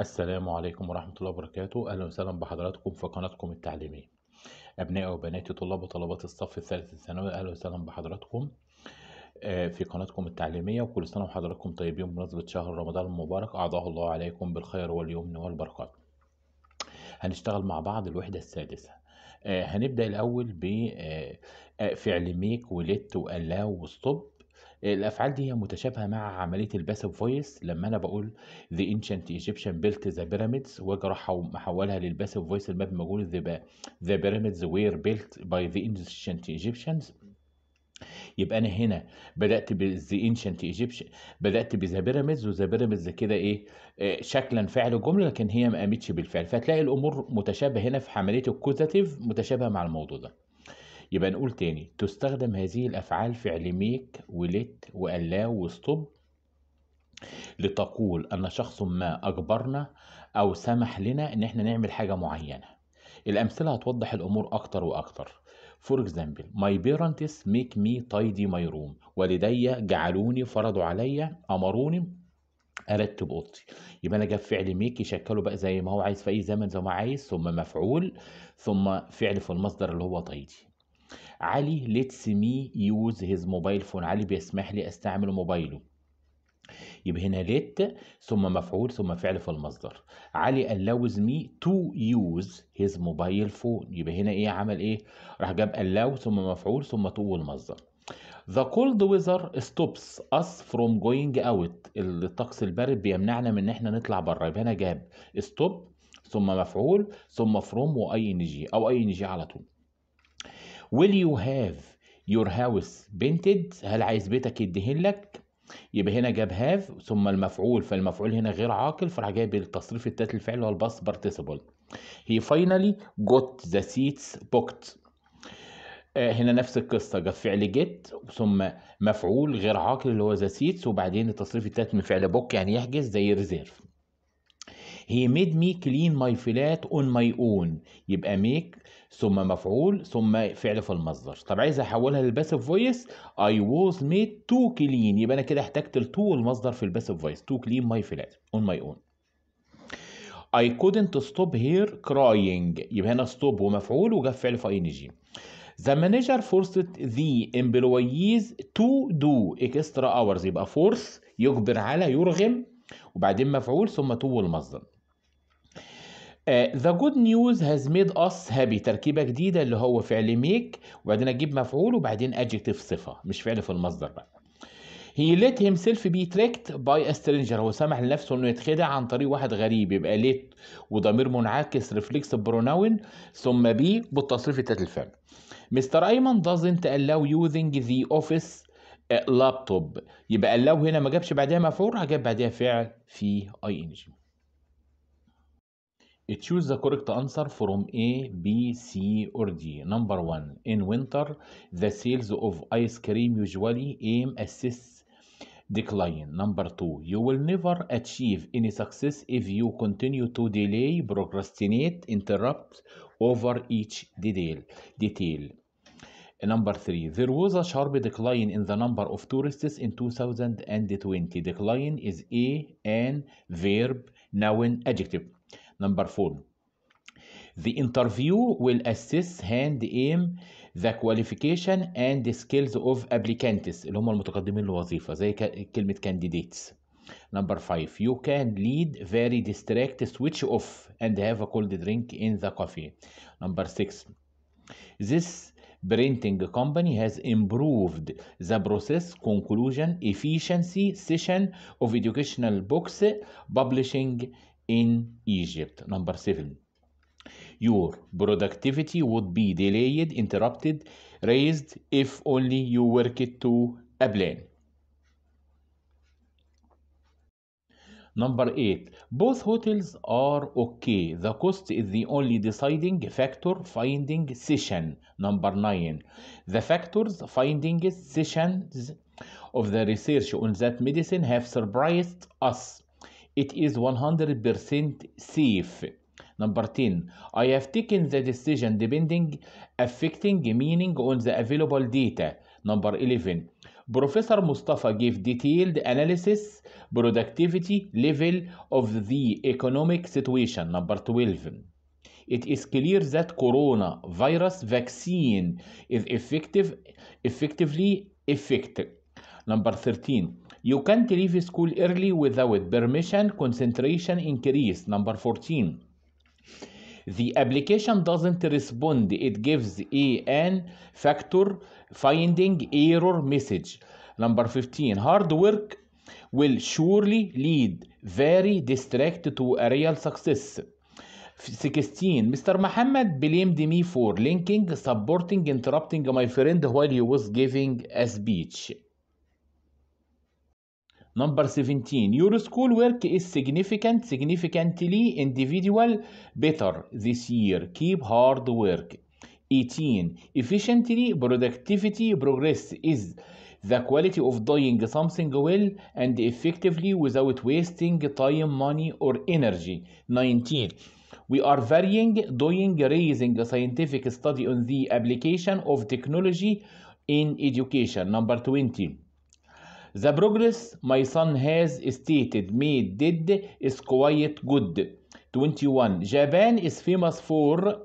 السلام عليكم ورحمة الله وبركاته أهلا وسهلا بحضراتكم في قناتكم التعليمية أبنائي وبناتي طلاب وطلبات الصف الثالث الثانوي أهلا وسهلا بحضراتكم آه، في قناتكم التعليمية وكل سنة وحضراتكم طيبين بمناسبة شهر رمضان المبارك أعضاه الله عليكم بالخير واليمن والبركات هنشتغل مع بعض الوحدة السادسة آه، هنبدأ الأول بفعل آه، ميك ولت وألا وستوب الافعال دي متشابهه مع عمليه الباسيف فويس لما انا بقول ذا انشنت ايجيبشن بيلت ذا بيراميدز واجي اروح محولها للباسيف فويس المبني بقول ذا بيراميدز وير بيلت باي ذا انشنت ايجيبشنز يبقى انا هنا بدات بذا انشنت ايجيبشن بدات بذا بيراميدز وذا بيراميدز كده ايه آه، شكلا فعل الجمله لكن هي ما قامتش بالفعل فتلاقي الامور متشابهه هنا في عمليه الكوزاتيف متشابهه مع الموضوع ده يبقى نقول تاني تستخدم هذه الأفعال فعل ميك ولت وألاو وستوب لتقول أن شخص ما أجبرنا أو سمح لنا إن إحنا نعمل حاجة معينة الأمثلة هتوضح الأمور أكتر وأكتر فور اكزامبل ماي بيرنتس ميك مي تايدي ماي روم والدي جعلوني فرضوا عليا أمروني ارتب اوضتي يبقى انا جاب فعل ميك يشكله بقى زي ما هو عايز في اي زمن زي ما عايز ثم مفعول ثم فعل في المصدر اللي هو تايدي علي ليتس مي يوز هيز موبايل فون علي بيسمح لي استعمل موبايله يبقى هنا ليت ثم مفعول ثم فعل في المصدر علي allows me to use his mobile phone يبقى هنا ايه عمل ايه راح جاب allow ثم مفعول ثم to والمصدر The cold weather stops us from going out الطقس البارد بيمنعنا من ان احنا نطلع بره يبقى هنا جاب stop ثم مفعول ثم from و ing او ing على طول will you have your house painted هل عايز بيتك يدهن لك يبقى هنا جاب هاف ثم المفعول فالمفعول هنا غير عاقل فراح جايب التصريف التالت للفعل هو الباس بارتيسيبل هي finally جوت ذا سيتس بوكت هنا نفس القصه جاب فعل جيت ثم مفعول غير عاقل اللي هو ذا سيتس وبعدين التصريف التالت من فعل بوك يعني يحجز زي ريزيرف هي ميد مي كلين ماي فلات اون ماي اون يبقى ميك ثم مفعول ثم فعل في المصدر طب عايز احولها للباسيف فويس اي ووز ميد تو كلين يبقى انا كده احتجت التو المصدر في الباسيف فويس تو كلين ماي فلات اون ماي اون I couldn't stop here crying يبقى هنا stop ومفعول وجاب فعل في ing The manager forced the employees to do extra hours يبقى force يجبر على يرغم وبعدين مفعول ثم to المصدر ذا جود نيوز هاز ميد اس هابي تركيبه جديده اللي هو فعل ميك وبعدين اجيب مفعول وبعدين ادجكتيف صفه مش فعل في المصدر بقى هي ليت هيم سيلف بي تريكت باي استرينجر هو سمح لنفسه انه يتخدع عن طريق واحد غريب يبقى ليت وضمير منعكس ريفلكس بروناون ثم بي بالتصريف تحت الفعل مستر ايمن doesn't allow using the office لابتوب آه، يبقى allow هنا ما جابش بعدها مفعول جاب بعدها فعل في اي ان جي Choose the correct answer from A, B, C, or D. Number one, in winter, the sales of ice cream usually aim assist decline. Number two, you will never achieve any success if you continue to delay, procrastinate, interrupt over each detail. detail. Number three, there was a sharp decline in the number of tourists in 2020. Decline is a an verb, noun, adjective. Number four, the interview will assess hand aim the qualification and skills of applicants اللي هم المتقدمين للوظيفة زي كلمة candidates. Number five, you can lead very distract switch off and have a cold drink in the coffee. Number six, this printing company has improved the process conclusion efficiency session of educational books publishing in Egypt. Number seven, your productivity would be delayed, interrupted, raised if only you work it to a plan. Number eight, both hotels are okay. The cost is the only deciding factor finding session. Number nine, the factors finding sessions of the research on that medicine have surprised us. It is 100% safe. Number 10, I have taken the decision depending affecting meaning on the available data. Number 11, Professor Mustafa gave detailed analysis productivity level of the economic situation. Number 12, it is clear that Corona virus vaccine is effective, effectively effective. Number 13, you can't leave school early without permission. Concentration increase. Number 14. The application doesn't respond. It gives a an factor finding error message. Number 15. Hard work will surely lead very distract to a real success. 16 Mr. Muhammad blamed me for linking, supporting, interrupting my friend while he was giving a speech. Number 17, your school work is significant, significantly individual, better this year. Keep hard work. 18, efficiently, productivity, progress is the quality of doing something well and effectively without wasting time, money, or energy. 19. We are varying, doing, raising a scientific study on the application of technology in education. Number 20. The progress my son has stated made did is quite good. 21. Japan is famous for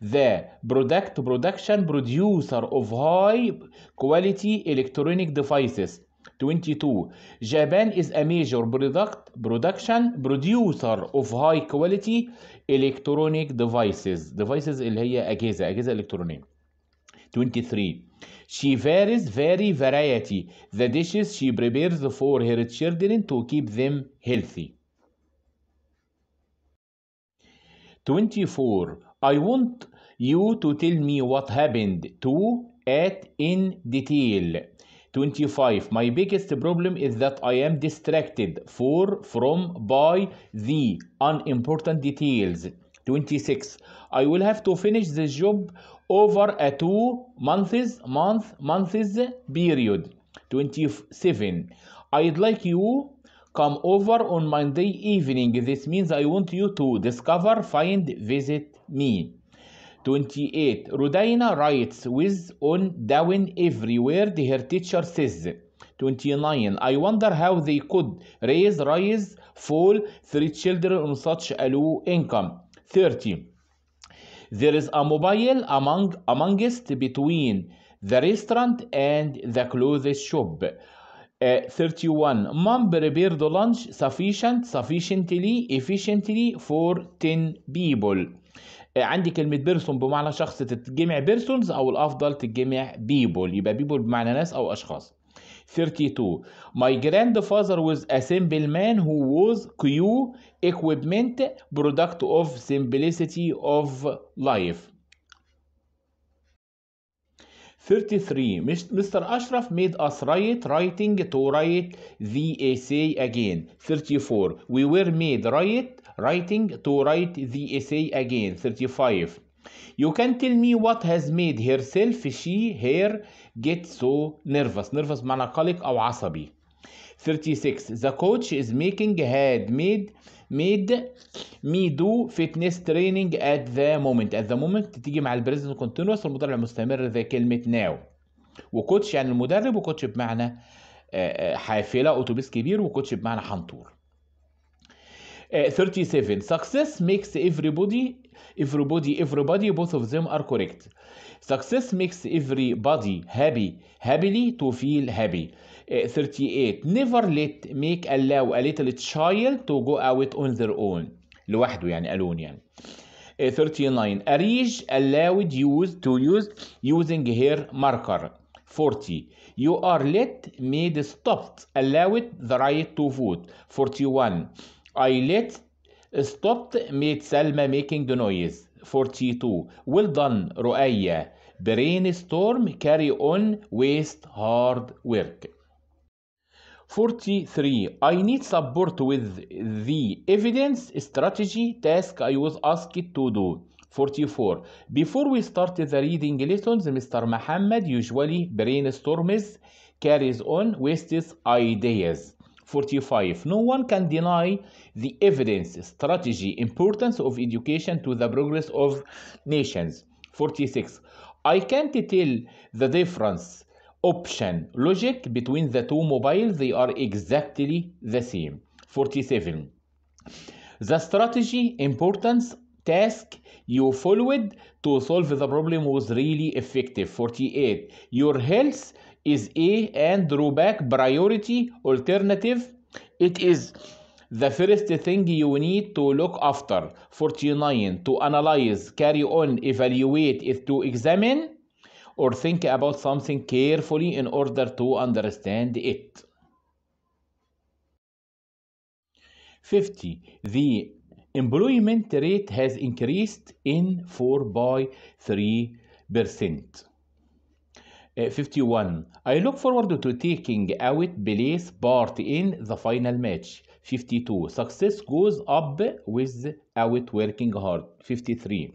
the product production producer of high quality electronic devices. 22. Japan is a major product production producer of high quality electronic devices. Devices اللي هي أجهزة أجهزة إلكترونية. 23. She varies very variety the dishes she prepares for her children to keep them healthy. 24. I want you to tell me what happened to at in detail. 25. My biggest problem is that I am distracted for from by the unimportant details. 26 I will have to finish this job over a two months month months period 27 I'd like you come over on Monday evening this means I want you to discover find visit me 28 Rodina writes with on down everywhere her teacher says 29 I wonder how they could raise rise fall three children on such a low income 30. There is a mobile among, amongst between the restaurant and the clothes shop. Uh, 31 mom prepared lunch sufficient sufficiently efficiently for 10 people uh, عندي كلمة بيرسون بمعنى شخص تتجمع بيرسونز أو الأفضل تتجمع بيبول يبقى بيبول بمعنى ناس أو أشخاص 32. My grandfather was a simple man who was Q equipment, product of simplicity of life. 33 Mr. Ashraf made us write writing to write the essay again 34 we were made write writing to write the essay again 35 you can tell me what has made herself she her get so nervous nervous بمعنى قلق أو عصبي 36 the coach is making had made made me do fitness training at the moment at the moment تيجي مع البريزنت كونتينوس المضارع المستمر ذا كلمة now وكوتش يعني المدرب وكوتش بمعنى آه، آه، حافلة أوتوبيس كبير وكوتش بمعنى حنطور 37 success makes everybody everybody everybody both of them are correct success makes everybody happy happily to feel happy uh, 38 never let make allow a little child to go out on their own لوحده يعني alone يعني uh, 39 arrange allowed use to use using her marker 40 you are let made stopped allowed the right to vote 41 I let uh, stopped made making the noise. 42. Well done, Ruaya. Brainstorm, carry on, waste hard work. 43. I need support with the evidence strategy task I was asked to do. 44. Before we start the reading lessons, Mr. Muhammad usually brainstorms, carries on, wastes ideas. 45 no one can deny the evidence strategy importance of education to the progress of nations 46 i can't tell the difference option logic between the two mobiles they are exactly the same 47 the strategy importance task you followed to solve the problem was really effective 48 your health is a and drawback priority alternative it is the first thing you need to look after 49 to analyze carry on evaluate is to examine or think about something carefully in order to understand it 50 the employment rate has increased in 4 by 3 percent Eh, 51 I look forward to taking out Belize part in the final match 52 success goes up with without working hard 53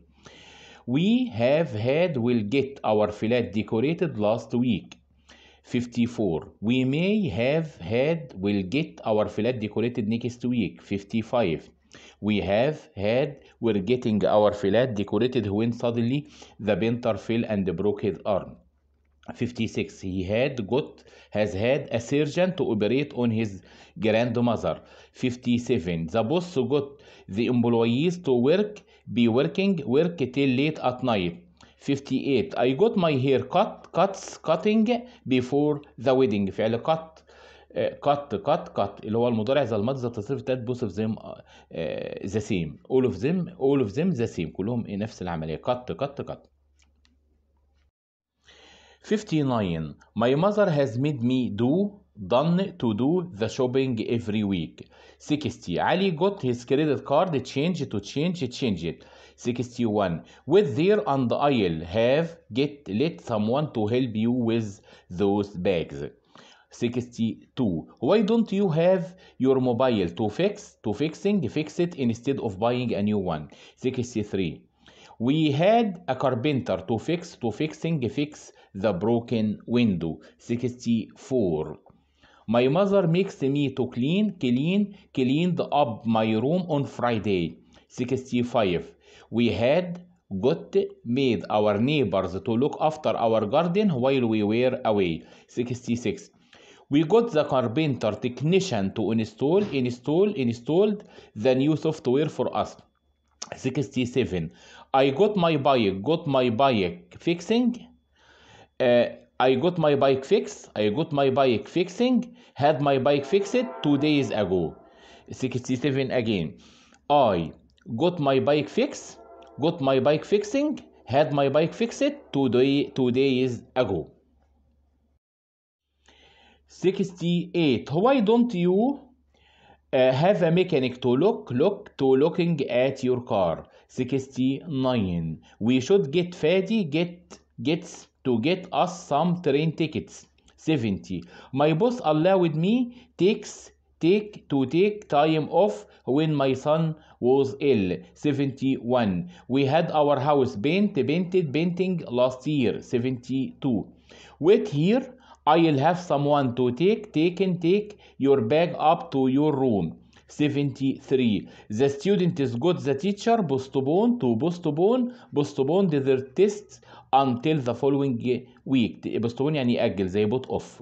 we have had will get our flat decorated last week 54 we may have had will get our flat decorated next week 55 we have had we're getting our flat decorated when suddenly the painter fell and broke his arm 56 he had got has had a surgeon to operate on his grandmother 57 the boss got the employees to work be working work till late at night 58 I got my hair cut cuts cutting before the wedding فعل cut uh, cut cut cut. اللي هو المضارع زي الماضي زي التصريف التالت بوث اوف ذيم ذا سيم اول اوف ذيم اول اوف ذيم ذا سيم كلهم نفس العمليه cut cut. 59. My mother has made me do done to do the shopping every week. 60. Ali got his credit card changed to change change it. 61. With there and i aisle, have get let someone to help you with those bags. 62 why don't you have your mobile to fix to fixing fix it instead of buying a new one 63 we had a carpenter to fix to fixing fix the Broken Window 64 My mother makes me to clean clean cleaned up my room on Friday 65 We had got made our neighbors to look after our garden while we were away 66 we got the carpenter technician to install install installed the new software for us 67 i got my bike got my bike fixing uh, I got my bike fixed. I got my bike fixing. Had my bike fixed two days ago. 67 again. I got my bike fixed. Got my bike fixing. Had my bike fixed two, day, two days ago. 68. Why don't you uh, have a mechanic to look, look to looking at your car? 69. We should get fatty, get gets to get us some train tickets. 70. My boss allowed me takes take to take time off when my son was ill 71 we had our house paint painted painting last year 72 wait here i'll have someone to take take and take your bag up to your room 73. The students got the teacher postpone to postpone postpone their tests until the following week. postpone يعني يأجل زي put off.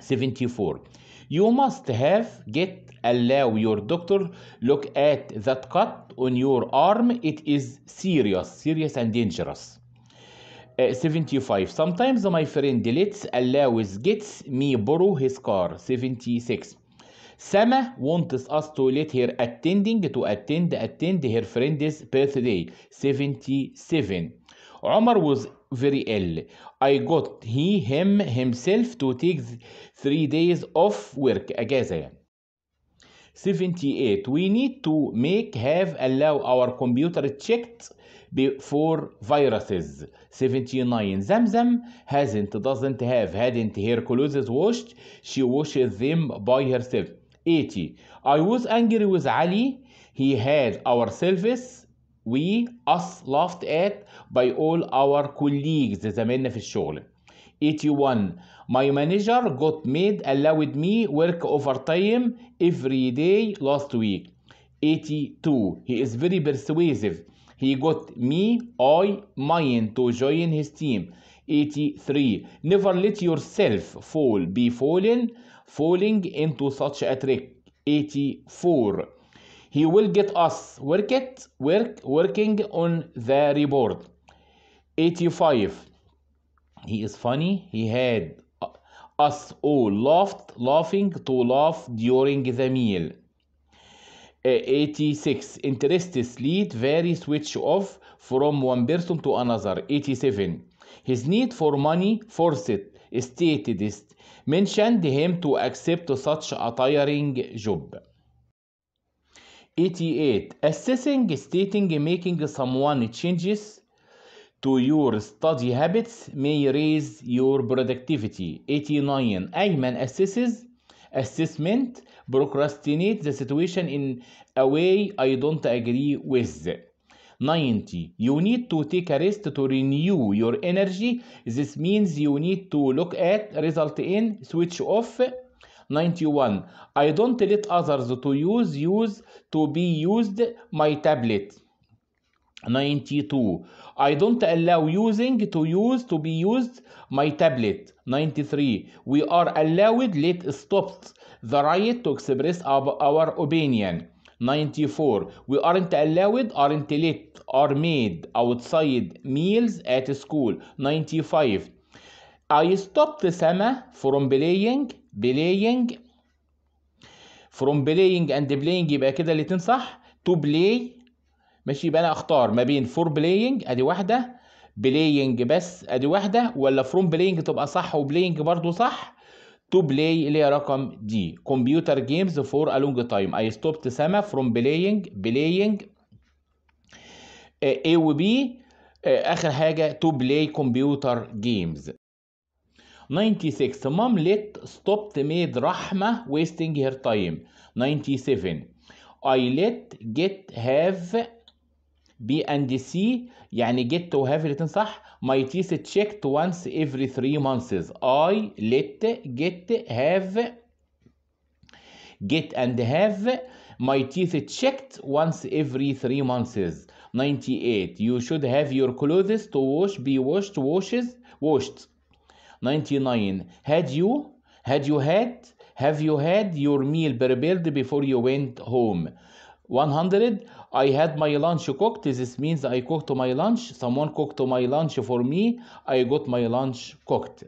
74. You must have get allow your doctor look at that cut on your arm. It is serious, serious and dangerous. Uh, 75 sometimes my friend let allow allows gets me borrow his car 76 Sama wants us to let her attending to attend attend her friend's birthday 77. Omar was very ill. I got he him himself to take three days off work again. 78 we need to make have allow our computer checked before viruses 79 Zamzam hasn't doesn't have hadn't her clothes washed she washes them by herself 80. I was angry with Ali. He had our service. We us laughed at by all our colleagues زمايلنا في الشغل. 81. My manager got mad allowed me work overtime every day last week. 82. He is very persuasive. He got me, I, mine to join his team. 83. Never let yourself fall, be fallen falling into such a trick. 84. He will get us work it, work, working on the report. 85. He is funny. He had us all laughed, laughing to laugh during the meal. Uh, 86. is lead very switch off from one person to another. 87. His need for money forced stated his mentioned him to accept such a tiring job. 88. Assessing, stating, making someone changes to your study habits may raise your productivity. 89. Ayman assesses assessment procrastinate the situation in a way I don't agree with. 90 you need to take a rest to renew your energy this means you need to look at result in switch off 91 I don't let others to use use to be used my tablet 92 I don't allow using to use to be used my tablet 93 we are allowed let stop the right to express our opinion 94 we aren't allowed aren't let are made outside meals at school 95 I stopped Sama from playing playing from playing and playing يبقى كده الاتنين صح to play ماشي يبقى انا اختار ما بين for playing ادي واحده playing بس ادي واحده ولا from playing تبقى صح و playing برضو صح to play اللي هي رقم D computer games for a long time I stopped سما from playing playing A و B آخر حاجة to play computer games 96 mom let stopped made رحمة wasting her time 97 I let get have B and C يعني get to have written صح my teeth checked once every three months I let get have get and have my teeth checked once every three months 98 you should have your clothes to wash be washed washes washed 99 had you had you had have you had your meal prepared before you went home 100 I had my lunch cooked this means I cooked my lunch someone cooked my lunch for me I got my lunch cooked